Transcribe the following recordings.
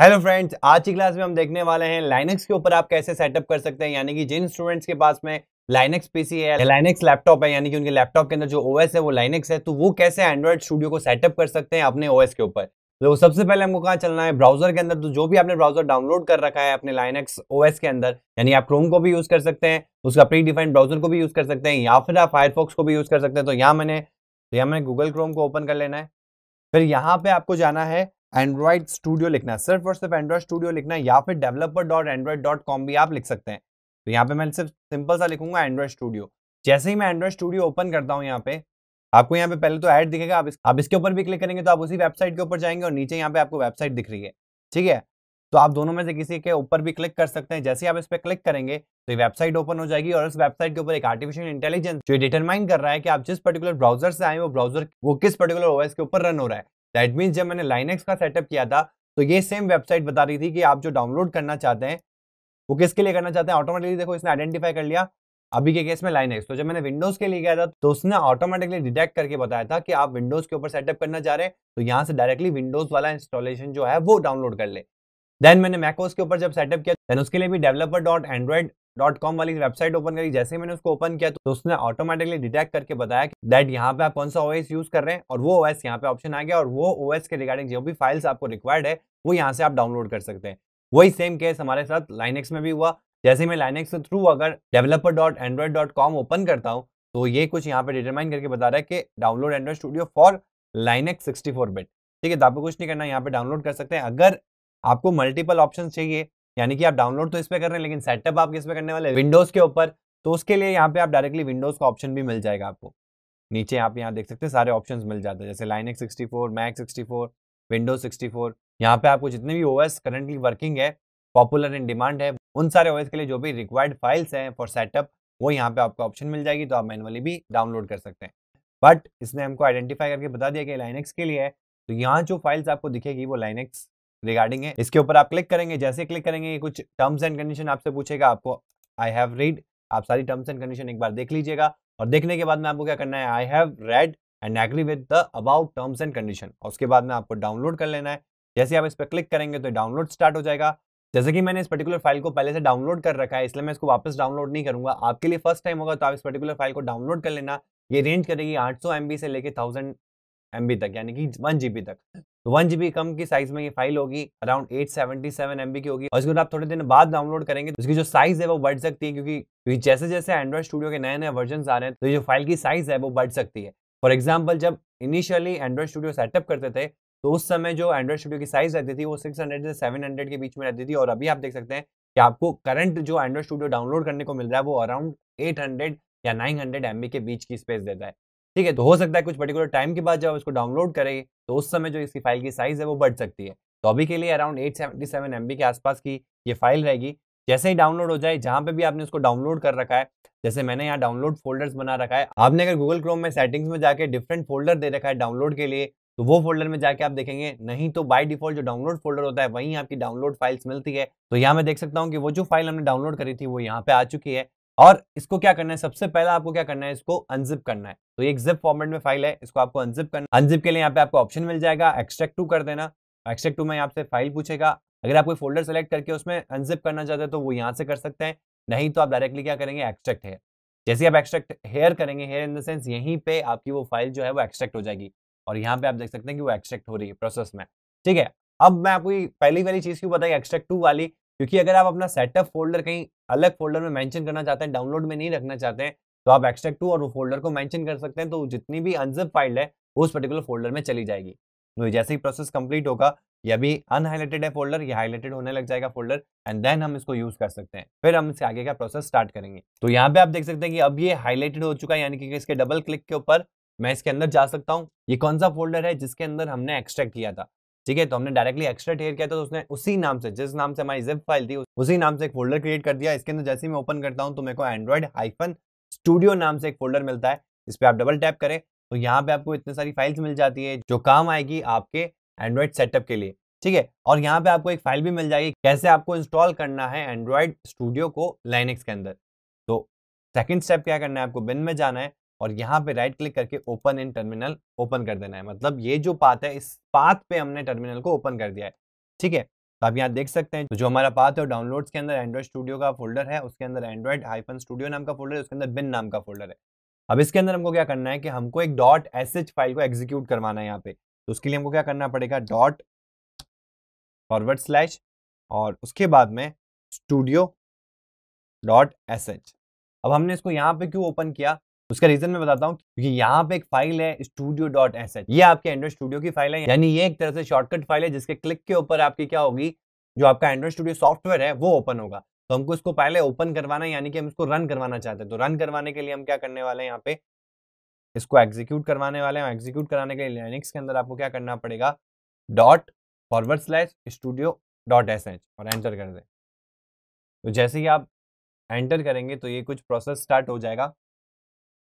hello friends आज की class में हम देखने वाले हैं लाइनेक्स के ऊपर आप कैसे सेटअप कर सकते हैं यानी कि जिन स्टूडेंट्स के पास में लाइनेक्स पीसी है लाइनेक्स लैपटॉप है यानी कि उनके लैपटॉप के अंदर जो ओएस है वो लाइनेक्स है तो वो कैसे एंड्रॉइड स्टूडियो को सेटअप कर सकते हैं अपने ओएस के ऊपर तो सबसे पहले हमको कहाँ चलना है ब्राउजर के अंदर तो जो भी आपने ब्राउजर डाउनलोड कर रखा है अपने लाइनेक्स ओएस के अंदर यानी आप क्रोम को भी यूज कर सकते हैं उसका प्री डिफाइंड ब्राउजर को भी यूज कर सकते हैं या फिर आप फायरफॉक्स को भी यूज कर सकते हैं तो यहाँ मैंने तो यहाँ मैंने गूगल क्रोम को ओपन कर लेना है फिर यहाँ पे आपको जाना है एंड्रॉइड स्टूडियो लिखना है सिर्फ और सिर्फ एंड्रॉइड स्टूडियो लिखना है या फिर developer dot Android dot com भी आप लिख सकते हैं तो यहाँ पे मैं सिर्फ सिंपल सा लिखूंगा एंड्रॉइड स्टूडियो जैसे ही मैं एंड्रॉइड स्टूडियो ओपन करता हूँ यहाँ पे आपको यहाँ पे पहले तो ऐड दिखेगा आप इस, आप इसके ऊपर भी क्लिक करेंगे तो आप उसी वेबसाइट के ऊपर जाएंगे और नीचे यहाँ पे आपको वेबसाइट दिख रही है ठीक है तो आप दोनों में से किसी के ऊपर भी क्लिक कर सकते हैं जैसे ही आप इस पर क्लिक करेंगे तो ये वेबसाइट ओपन हो जाएगी और उस वेबसाइट के ऊपर एक आर्टिफिशियल इंटेलिजेंस जो डिटरमाइन कर रहा है कि आप जिस पर्टिकुलर ब्राउजर से आए वो ब्राउजर वो किस पर्टिकुलर ओएस के ऊपर रन हो रहा है दैट मीन्स जब मैंने लाइनेक्स का सेटअप किया था तो ये सेम वेबसाइट बता रही थी कि आप जो डाउनलोड करना चाहते हैं वो किसके लिए करना चाहते हैं ऑटोमेटिकली देखो इसने आइडेंटिफाई कर लिया अभी के केस में लाइनेक्स तो जब मैंने विंडोज के लिए गया था तो उसने ऑटोमेटिकली डिटेक्ट करके बताया था कि आप विंडोज के ऊपर सेटअप करना चाह रहे हैं तो यहाँ से डायरेक्टली विंडोज वाला इंस्टॉलेशन जो है वो डाउनलोड कर ले देन मैंने मैकोस के ऊपर जब सेटअप किया देन उसके लिए भी developer dot Android dot com वाली वेबसाइट ओपन करी जैसे मैंने उसको ओपन किया तो उसने ऑटोमेटिकली डिटेक्ट करके बताया कि दैट यहाँ पे आप कौन सा ओएस यूज कर रहे हैं और वो ओएस यहाँ पे ऑप्शन आ गया और वो ओएस के रिगार्डिंग जो भी फाइल्स आपको रिक्वायर्ड है वो यहाँ से आप डाउनलोड कर सकते हैं वही सेम केस हमारे साथ लाइनेक्स में भी हुआ जैसे मैं लाइनेक्स के थ्रू अगर developer dot Android dot com open करता हूँ तो ये कुछ यहाँ पे डिटरमाइन करके बता रहा है कि download Android studio for Linux sixty four bit ठीक है तो आपको कुछ नहीं करना यहाँ पे डाउनलोड कर सकते हैं अगर आपको मल्टीपल ऑप्शन चाहिए यानी कि आप डाउनलोड तो इस पर कर रहे हैं लेकिन सेटअप आप किस पे करने वाले विंडोज के ऊपर तो उसके लिए यहाँ पे आप डायरेक्टली विंडोज का ऑप्शन भी मिल जाएगा आपको नीचे आप यहाँ देख सकते हैं सारे ऑप्शन मिल जाते हैं जैसे Linux X Mac sixty Windows sixty four यहाँ पे आपको जितने भी ओएस करंटली वर्किंग है पॉपुलर एंड डिमांड है उन सारे ओएस के लिए जो भी रिक्वायर्ड फाइल्स हैं फॉर सेटअप वो यहाँ पे आपको ऑप्शन मिल जाएगी तो आप मैनुअली भी डाउनलोड कर सकते हैं बट इसने हमको आइडेंटिफाई करके बता दिया कि लाइनेक्स के लिए है तो यहाँ जो फाइल्स आपको दिखेगी वो लाइनेक्स रिगार्डिंग है इसके ऊपर आप क्लिक करेंगे जैसे क्लिक करेंगे कुछ टर्म्स एंड कंडीशन आपसे पूछेगा आपको आई हैव रीड आप सारी टर्म्स एंड कंडीशन एक बार देख लीजिएगा और देखने के बाद में आपको क्या करना है I have read and agree with the about terms and condition और उसके बाद में आपको डाउनलोड कर लेना है जैसे आप इस पर क्लिक करेंगे तो डाउनलोड स्टार्ट हो जाएगा जैसे कि मैंने इस पर्टिकुलर फाइल को पहले से डाउनलोड कर रखा है इसलिए मैं इसको वापस डाउनलोड नहीं करूंगा आपके लिए फर्स्ट टाइम होगा तो आप इस पर्टिकुलर फाइल को डाउनलोड कर लेना ये रेंज करेगी 800 सौ से लेके 1000 एम तक यानी कि वन जीबी तक तो वन जीबी कम की साइज में ये फाइल होगी अराउंड 877 एमबी की होगी और इसको आप थोड़े दिन बाद डाउनलोड करेंगे तो इसकी जो साइज है वो बढ़ सकती है क्योंकि जैसे जैसे एंड्रॉइड स्टूडियो के नए नए वर्जन आ रहे हैं तो जो फाइल की साइज है वो बढ़ सकती है फॉर एग्जाम्पल जब इनिशियली एंड्रॉइड स्टूडियो सेटअप करते थे तो उस समय जो एंड्रॉइड स्टूडियो की साइज रहती थी वो 600 से 700 के बीच में रहती थी और अभी आप देख सकते हैं कि आपको करंट जो एंड्रॉइड स्टूडियो डाउनलोड करने को मिल रहा है वो अराउंड 800 या 900 हंड्रेड के बीच की स्पेस देता है ठीक है तो हो सकता है कुछ पर्टिकुलर टाइम के बाद जब आप इसको डाउनलोड करेंगे तो उस समय जो इसकी फाइल की साइज़ है वो बढ़ सकती है तो अभी के लिए around eight seventy seven M B के आसपास की ये फाइल रहेगी जैसे ही डाउनलोड हो जाए जहां पे भी आपने उसको डाउनलोड कर रखा है जैसे मैंने यहाँ डाउनलोड फोल्डर्स बना रखा है आपने अगर गूगल क्रोम में सेटिंग्स में जाके डिफरेंट फोल्डर दे रखा है डाउनलोड के लिए तो वो फोल्डर में जाके आप देखेंगे नहीं तो बाय डिफॉल्ट जो डाउनलोड फोल्डर होता है वहीं आपकी डाउनलोड फाइल्स मिलती है तो यहाँ मैं देख सकता हूँ कि वो जो फाइल हमने डाउनलोड करी थी वो यहाँ पे आ चुकी है और इसको क्या करना है सबसे पहला आपको क्या करना है इसको अनजिप करना है तो ये एक जिप फॉर्मेट में फाइल है इसको आपको अनजिप करना अनजिप के लिए यहाँ पे आपको ऑप्शन मिल जाएगा एक्सट्रैक्ट टू कर देना एक्सट्रैक्ट टू में आपसे फाइल पूछेगा अगर आप कोई फोल्डर सेलेक्ट करके उसमें अनजिप करना चाहते हैं तो वो यहाँ से कर सकते हैं नहीं तो आप डायरेक्टली क्या करेंगे एक्सट्रैक्ट हेयर जैसे आप एक्सट्रैक्ट हेयर करेंगे हेयर इन द सेंस यहीं पे आपकी वो फाइल जो है वो एक्सट्रैक्ट हो जाएगी और यहाँ पे आप देख सकते हैं कि वो एक्सट्रैक्ट हो रही है प्रोसेस में ठीक है अब मैं आपको पहली वाली चीज़ क्यों बताई एक्सट्रैक्ट टू वाली क्योंकि अगर आप अपना सेटअप फोल्डर कहीं अलग फोल्डर में मेंशन करना चाहते हैं डाउनलोड में नहीं रखना चाहते हैं तो आप एक्सट्रैक्ट टू और वो फोल्डर को मेंशन कर सकते हैं तो जितनी भी अनजिप फाइल है उस पर्टिकुलर फोल्डर में चली जाएगी तो जैसे ही प्रोसेस कंप्लीट होगा यह भी अनहाइलाइटेड है फोल्डर ये हाईलाइटेड होने लग जाएगा फोल्डर एंड देन हम इसको यूज कर सकते हैं फिर हम इसके आगे का प्रोसेस स्टार्ट करेंगे तो यहाँ पे आप देख सकते हैं कि अब ये हाईलाइटेड हो चुका है यानी कि इसके डबल क्लिक के ऊपर मैं इसके अंदर जा सकता हूँ ये कौन सा फोल्डर है जिसके अंदर हमने एक्सट्रैक्ट किया था ठीक है तो हमने डायरेक्टली एक्स्ट्रा टेयर किया था तो उसने उसी नाम से जिस नाम से हमारी जिप फाइल थी उसी नाम से एक फोल्डर क्रिएट कर दिया इसके अंदर जैसे ही मैं ओपन करता हूँ तो मेरे को एंड्रॉइड हाइफन स्टूडियो नाम से एक फोल्डर मिलता है इस पर आप डबल टैप करें तो यहाँ पे आपको इतनी सारी फाइल्स मिल जाती है जो काम आएगी आपके एंड्रॉइड सेटअप के लिए ठीक है और यहाँ पे आपको एक फाइल भी मिल जाएगी कैसे आपको इंस्टॉल करना है एंड्रॉइड स्टूडियो को लाइनिक्स के अंदर तो सेकेंड स्टेप क्या करना है आपको बिन में जाना है और यहाँ पे राइट क्लिक करके ओपन इन टर्मिनल ओपन कर देना है मतलब ये जो पाथ है इस पाथ पे हमने टर्मिनल को ओपन कर दिया है ठीक है तो आप यहाँ देख सकते हैं तो जो हमारा पाथ है डाउनलोड्स के अंदर एंड्रॉइड स्टूडियो का फोल्डर है उसके अंदर एंड्रॉइड हाईफन स्टूडियो नाम का फोल्डर है उसके अंदर बिन नाम का फोल्डर है अब इसके अंदर हमको क्या करना है कि हमको एक डॉट एस एच फाइल को एग्जीक्यूट करवाना है यहाँ पे तो उसके लिए हमको क्या करना पड़ेगा डॉट फॉरवर्ड स्लैश और उसके बाद में स्टूडियो डॉट एस एच अब हमने इसको यहाँ पे क्यों ओपन किया उसका रीजन मैं बताता हूँ क्योंकि यहाँ पे एक फाइल है स्टूडियो डॉट एस एच ये आपके एंड्रॉइड स्टूडियो की फाइल है यानी ये एक तरह से शॉर्टकट फाइल है जिसके क्लिक के ऊपर आपकी क्या होगी जो आपका एंड्रॉइड स्टूडियो सॉफ्टवेयर है वो ओपन होगा तो हमको इसको पहले ओपन करवाना है यानी कि हम इसको रन करवाना चाहते हैं तो रन करवाने के लिए हम क्या करने वाले हैं यहाँ पे इसको एग्जीक्यूट करवाने वाले हैं एग्जीक्यूट कराने के लिए लिनक्स के अंदर आपको क्या करना पड़ेगा dot forward slash studio dot S H और एंटर कर दें तो जैसे ही आप एंटर करेंगे तो ये कुछ प्रोसेस स्टार्ट हो जाएगा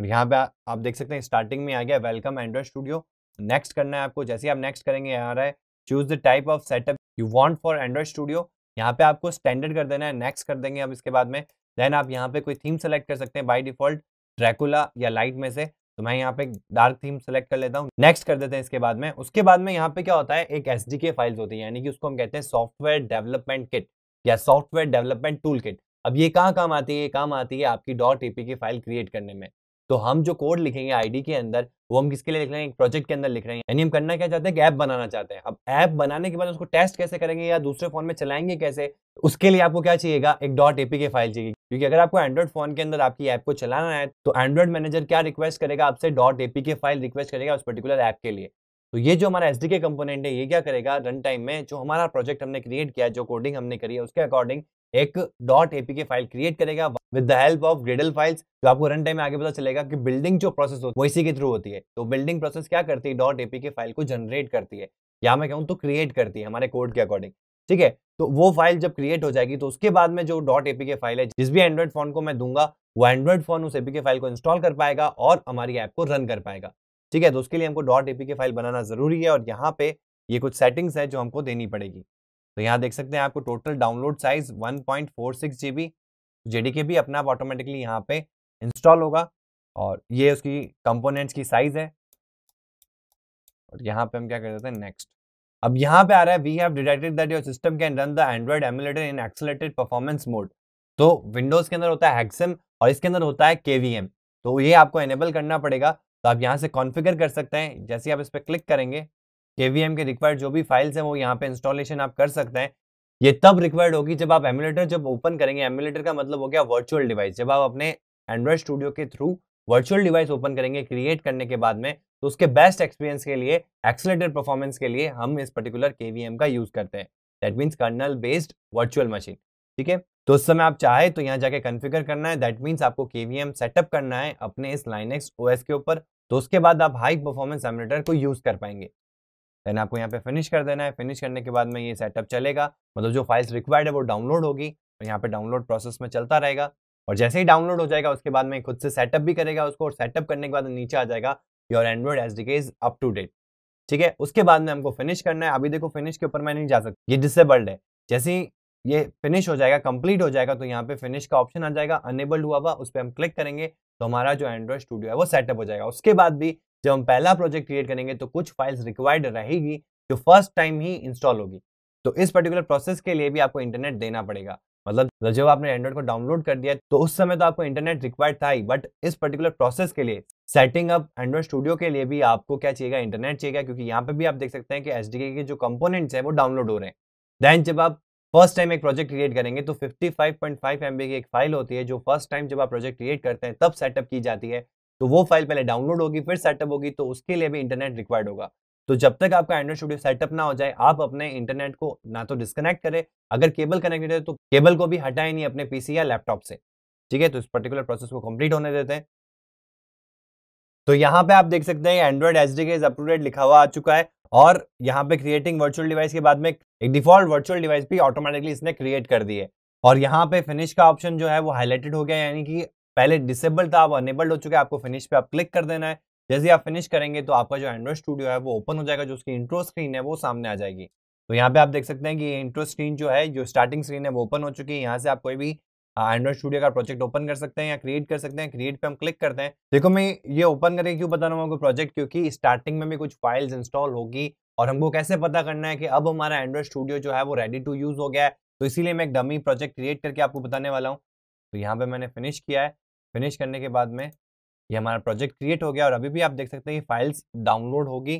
और यहाँ पे आप देख सकते हैं स्टार्टिंग में आ गया वेलकम एंड्रॉइड स्टूडियो नेक्स्ट करना है आपको जैसे आप नेक्स्ट करेंगे यहाँ आ रहा है choose the type of setup you want for Android studio यहाँ पे आपको स्टैंडर्ड कर देना है नेक्स्ट कर देंगे अब इसके बाद में देन आप यहाँ पे कोई थीम सेलेक्ट कर सकते हैं बाई डिफॉल्ट ड्रैकुला या लाइट में से तो मैं यहाँ पे डार्क थीम सेलेक्ट कर लेता हूँ नेक्स्ट कर देते हैं इसके बाद में उसके बाद में यहाँ पे क्या होता है एक एस डी के फाइल्स होती है यानी कि उसको हम कहते हैं सॉफ्टवेयर डेवलपमेंट किट या सॉफ्टवेयर डेवलपमेंट टूल किट अब ये कहाँ काम आती है ये काम आती है आपकी dot APK file create करने में तो हम जो कोड लिखेंगे आईडी के अंदर वो हम किसके लिए लिख रहे हैं एक प्रोजेक्ट के अंदर लिख रहे हैं यानी हम करना क्या चाहते हैं ऐप बनाना चाहते हैं अब ऐप बनाने के बाद उसको टेस्ट कैसे करेंगे या दूसरे फोन में चलाएंगे कैसे उसके लिए आपको क्या चाहिएगा एक डॉट एपी के फाइल चाहिए क्योंकि अगर आपको एंड्रॉइड फोन के अंदर आपकी ऐप को चलाना है तो एंड्रॉइड मैनेजर क्या रिक्वेस्ट करेगा आपसे dot APK file request करेगा उस पर्टिकुलर ऐप के लिए तो ये जो हमारा एस डी के कंपोनेंट है ये क्या करेगा रन टाइम में जो हमारा प्रोजेक्ट हमने क्रिएट किया जो कोडिंग हमने करी है उसके अकॉर्डिंग एक dot APK file create करेगा with the help of Gradle files जो आपको रन टाइम में आगे पता चलेगा कि बिल्डिंग जो प्रोसेस होती है वो इसी के थ्रू होती है तो बिल्डिंग प्रोसेस क्या करती है डॉट एपी के फाइल को जनरेट करती है या मैं कहूँ तो क्रिएट करती है हमारे कोड के अकॉर्डिंग ठीक है तो वो फाइल जब क्रिएट हो जाएगी तो उसके बाद में जो डॉट एपी के फाइल है जिस भी एंड्रॉइड फोन को मैं दूंगा वो एंड्रॉइड फोन उस एपी के फाइल को इंस्टॉल कर पाएगा और हमारी ऐप को रन कर पाएगा ठीक है तो उसके लिए हमको डॉट एपी के फाइल बनाना जरूरी है और यहाँ पे ये कुछ सेटिंग्स है जो हमको देनी पड़ेगी तो यहाँ देख सकते हैं आपको total download size six GB JDK भी अपना आप ऑटोमेटिकली यहाँ पे इंस्टॉल होगा और ये उसकी कंपोनेंट्स की साइज है और यहाँ पे हम क्या कर देते हैं नेक्स्ट अब यहाँ पे आ रहा है we have detected that your system can run the Android emulator in accelerated performance mode तो विंडोज के अंदर होता है एक्सएम और इसके अंदर होता है केवीएम तो ये आपको एनेबल करना पड़ेगा तो आप यहाँ से कॉन्फ़िगर कर सकते हैं जैसे आप इस पर क्लिक करेंगे केवीएम के रिक्वायर्ड जो भी फाइल्स हैं वो यहाँ पे इंस्टॉलेशन आप कर सकते हैं ये तब रिक्वायर्ड होगी जब आप एमुलेटर जब ओपन करेंगे एमुलेटर का मतलब हो गया वर्चुअल डिवाइस जब आप अपने एंड्रॉइड स्टूडियो के थ्रू वर्चुअल डिवाइस ओपन करेंगे क्रिएट करने के बाद में तो उसके बेस्ट एक्सपीरियंस के लिए एक्सलेटेड परफॉर्मेंस के लिए हम इस पर्टिकुलर के का यूज करते हैं that means kernel based virtual machine ठीक है तो उस समय आप चाहे तो यहाँ जाके कन्फिगर करना है दैट मीन्स आपको के सेटअप करना है अपने इस लाइन ओएस के ऊपर तो उसके बाद आप हाई परफॉर्मेंस एमुलेटर को यूज कर पाएंगे देन आपको यहाँ पे फिनिश कर देना है फिनिश करने के बाद में ये सेटअप चलेगा मतलब जो फाइल्स रिक्वायर्ड है वो डाउनलोड होगी और यहाँ पे डाउनलोड प्रोसेस में चलता रहेगा और जैसे ही डाउनलोड हो जाएगा उसके बाद में खुद से सेटअप भी करेगा उसको और सेटअप करने के बाद नीचे आ जाएगा your Android S D is up to date ठीक है उसके बाद में हमको फिनिश करना है अभी देखो फिनिश के ऊपर मैं नहीं जा सकता ये डिसेबल्ड है जैसे ही ये फिनिश हो जाएगा कंप्लीट हो जाएगा तो यहाँ पे फिनिश का ऑप्शन आ जाएगा अनेबल्ड हुआ हुआ उस पर हम क्लिक करेंगे तो हमारा जो एंड्रॉइड स्टूडियो है वो सेटअप हो जाएगा उसके बाद भी जब हम पहला प्रोजेक्ट क्रिएट करेंगे तो कुछ फाइल्स रिक्वायर्ड रहेगी जो फर्स्ट टाइम ही इंस्टॉल होगी तो इस पर्टिकुलर प्रोसेस के लिए भी आपको इंटरनेट देना पड़ेगा मतलब जब आपने एंड्रॉइड को डाउनलोड कर दिया तो उस समय तो आपको इंटरनेट रिक्वायर्ड था ही बट इस पर्टिकुलर प्रोसेस के लिए सेटिंग अप एंड्रॉइड स्टूडियो के लिए भी आपको क्या चाहिएगा इंटरनेट चाहिएगा क्योंकि यहाँ पे भी आप देख सकते हैं कि एच के जो कंपोनेंट्स हैं वो डाउनलोड हो रहे हैं देन जब आप फर्स्ट टाइम एक प्रोजेक्ट क्रिएट करेंगे तो 55.5 फाइव की एक फाइल होती है जो फर्स्ट टाइम जब आप प्रोजेक्ट क्रिएट करते हैं तब सेटअप की जाती है तो वो फाइल पहले डाउनलोड होगी फिर सेटअप होगी तो उसके लिए भी इंटरनेट रिक्वायर्ड होगा तो जब तक आपका एंड्रॉइड स्टूडियो सेटअप ना हो जाए आप अपने इंटरनेट को ना तो डिस्कनेक्ट करें अगर केबल कनेक्टेड है तो केबल को भी हटाए नहीं अपने पीसी या लैपटॉप से ठीक है तो इस पर्टिकुलर प्रोसेस को कंप्लीट होने देते हैं तो यहाँ पे आप देख सकते हैं Android S D is update लिखा हुआ आ चुका है और यहाँ पे क्रिएटिंग वर्चुअल डिवाइस के बाद में एक डिफॉल्ट वर्चुअल डिवाइस भी ऑटोमेटिकली इसने क्रिएट कर दी है और यहाँ पे फिनिश का ऑप्शन जो है वो हाईलाइटेड हो गया यानी कि पहले डिसेबल था अब अनेबल्ड हो चुका है आपको फिनिश पे आप क्लिक कर देना है जैसे आप फिनिश करेंगे तो आपका जो एंड्रॉइड स्टूडियो है वो ओपन हो जाएगा जो उसकी इंट्रो स्क्रीन है वो सामने आ जाएगी तो यहाँ पे आप देख सकते हैं कि इंट्रो स्क्रीन जो है जो स्टार्टिंग स्क्रीन है वो ओपन हो चुकी है यहाँ से आप कोई भी एंड्रॉइड स्टूडियो का प्रोजेक्ट ओपन कर सकते हैं या क्रिएट कर सकते हैं क्रिएट पे हम क्लिक करते हैं देखो मैं ये ओपन करके क्यों बता रहा हूँ आपको प्रोजेक्ट क्योंकि स्टार्टिंग में भी कुछ फाइल्स इंस्टॉल होगी और हमको कैसे पता करना है कि अब हमारा एंड्रॉइड स्टूडियो जो है वो रेडी टू यूज़ हो गया है तो इसीलिए मैं एक डमी प्रोजेक्ट क्रिएट करके आपको बताने वाला हूँ तो यहाँ पे मैंने फिनिश किया है फिनिश करने के बाद में ये हमारा प्रोजेक्ट क्रिएट हो गया और अभी भी आप देख सकते हैं कि फाइल्स डाउनलोड होगी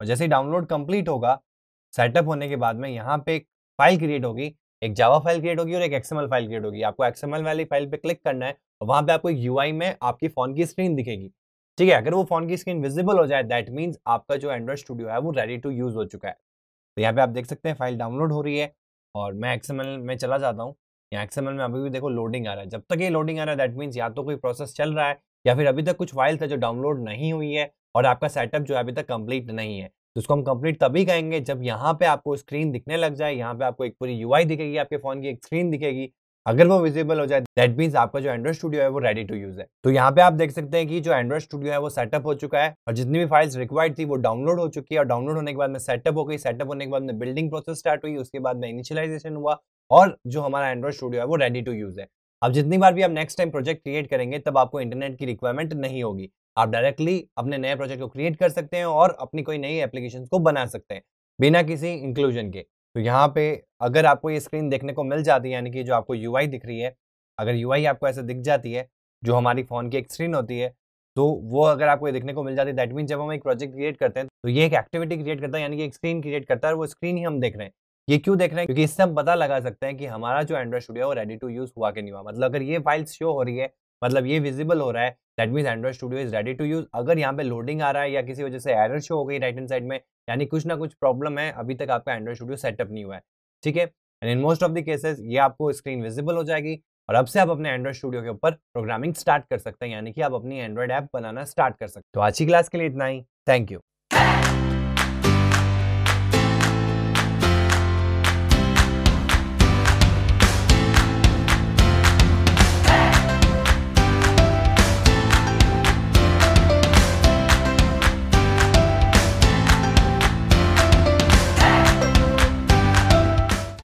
और जैसे ही डाउनलोड कंप्लीट होगा सेटअप होने के बाद में यहाँ पे एक फाइल क्रिएट होगी एक जावा फाइल क्रिएट होगी और एक एक्सएमएल फाइल क्रिएट होगी आपको एक्सएमएल वाली फाइल पे क्लिक करना है और वहाँ पे आपको यू में आपकी फोन की स्क्रीन दिखेगी ठीक है अगर वो फोन की स्क्रीन विजिबल हो जाए दैट मीन्स आपका जो एंड्रॉइड स्टूडियो है वो रेडी टू यूज हो चुका है तो यहाँ पे आप देख सकते हैं फाइल डाउनलोड हो रही है और मैं एक्सएमएल में चला जाता हूँ यहाँ एक्सएमएल में अभी भी देखो लोडिंग आ रहा है जब तक ये लोडिंग आ रहा है दैट मीन्स या तो कोई प्रोसेस चल रहा है या फिर अभी तक कुछ फाइल था जो डाउनलोड नहीं हुई है और आपका सेटअप जो है अभी तक कंप्लीट नहीं है तो उसको हम कंप्लीट तभी कहेंगे जब यहाँ पे आपको स्क्रीन दिखने लग जाए यहाँ पे आपको एक पूरी यूआई दिखेगी आपके फोन की एक स्क्रीन दिखेगी अगर वो विजिबल हो जाए दैट मीन्स आपका जो एंड्रॉइड स्टूडियो है वो रेडी टू यूज है तो यहाँ पे आप देख सकते हैं कि जो एंड्रॉइड स्टूडियो है वो सेटअप हो चुका है और जितनी भी फाइल्स रिक्वायर्ड थी वो डाउनलोड हो चुकी है और डाउनलोड होने के बाद में सेटअप हो गई सेटअप होने के बाद में बिल्डिंग प्रोसेस स्टार्ट हुई उसके बाद में इनिशियलाइजेशन हुआ और जो हमारा एंड्रॉइड स्टूडियो है वो रेडी टू यूज है अब जितनी बार भी आप नेक्स्ट टाइम प्रोजेक्ट क्रिएट करेंगे तब आपको इंटरनेट की रिक्वायरमेंट नहीं होगी आप डायरेक्टली अपने नए प्रोजेक्ट को क्रिएट कर सकते हैं और अपनी कोई नई एप्लीकेशन को बना सकते हैं बिना किसी इंक्लूजन के तो यहाँ पे अगर आपको ये स्क्रीन देखने को मिल जाती है यानी कि जो आपको यू दिख रही है अगर यू आपको ऐसे दिख जाती है जो हमारी फ़ोन की एक स्क्रीन होती है तो वो अगर आपको ये देखने को मिल जाती है दैट मीन जब हम एक प्रोजेक्ट क्रिएट करते हैं तो ये एक एक्टिविटी क्रिएट करता है यानी कि एक स्क्रीन क्रिएट करता है वो स्क्रीन ही हम देख रहे हैं ये क्यों देख रहे हैं क्योंकि इससे हम पता लगा सकते हैं कि हमारा जो एंड्रॉइड स्टूडियो वो रेडी टू यूज हुआ कि नहीं हुआ मतलब अगर ये फाइल शो हो रही है मतलब ये विजिबल हो रहा है that mean Android studio is ready to use अगर यहाँ पे लोडिंग आ रहा है या किसी वजह से एरर शो हो गई राइट हैंड साइड में यानी कुछ ना कुछ प्रॉब्लम है अभी तक आपका एंड्रॉइड स्टूडियो सेटअप नहीं हुआ है ठीक है and in most of the cases ये आपको स्क्रीन विजिबल हो जाएगी और अब से आप अपने एंड्रॉइड स्टूडियो के ऊपर प्रोग्रामिंग स्टार्ट कर सकते हैं यानी कि आप अपनी एंड्रॉइड ऐप बनाना स्टार्ट कर सकते हो तो आज की क्लास के लिए इतना ही थैंक यू